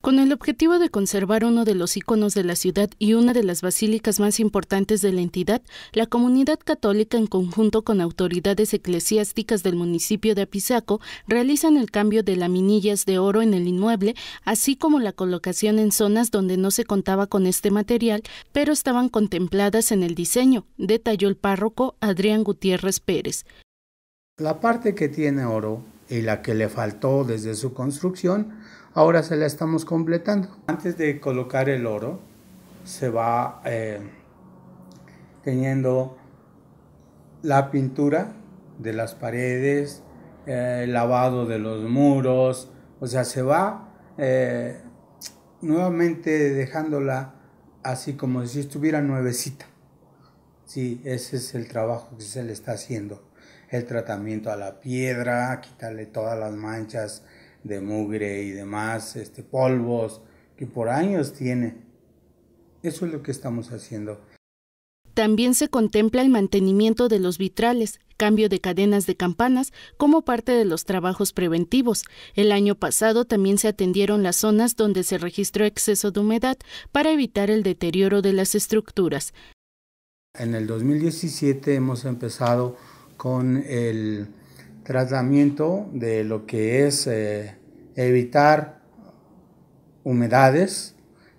Con el objetivo de conservar uno de los iconos de la ciudad y una de las basílicas más importantes de la entidad, la comunidad católica en conjunto con autoridades eclesiásticas del municipio de Apizaco realizan el cambio de laminillas de oro en el inmueble, así como la colocación en zonas donde no se contaba con este material, pero estaban contempladas en el diseño, detalló el párroco Adrián Gutiérrez Pérez. La parte que tiene oro y la que le faltó desde su construcción, ahora se la estamos completando. Antes de colocar el oro, se va eh, teniendo la pintura de las paredes, eh, el lavado de los muros, o sea, se va eh, nuevamente dejándola así como si estuviera nuevecita. Sí, ese es el trabajo que se le está haciendo el tratamiento a la piedra, quitarle todas las manchas de mugre y demás, este, polvos que por años tiene. Eso es lo que estamos haciendo. También se contempla el mantenimiento de los vitrales, cambio de cadenas de campanas como parte de los trabajos preventivos. El año pasado también se atendieron las zonas donde se registró exceso de humedad para evitar el deterioro de las estructuras. En el 2017 hemos empezado con el tratamiento de lo que es eh, evitar humedades.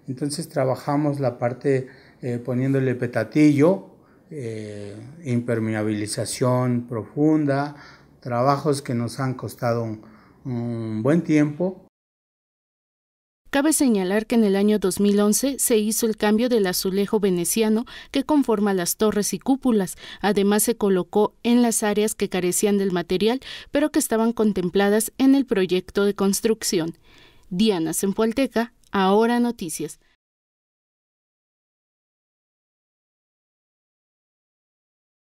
Entonces trabajamos la parte eh, poniéndole petatillo, eh, impermeabilización profunda, trabajos que nos han costado un buen tiempo, Cabe señalar que en el año 2011 se hizo el cambio del azulejo veneciano que conforma las torres y cúpulas. Además se colocó en las áreas que carecían del material, pero que estaban contempladas en el proyecto de construcción. Diana Sempualteca, Ahora Noticias.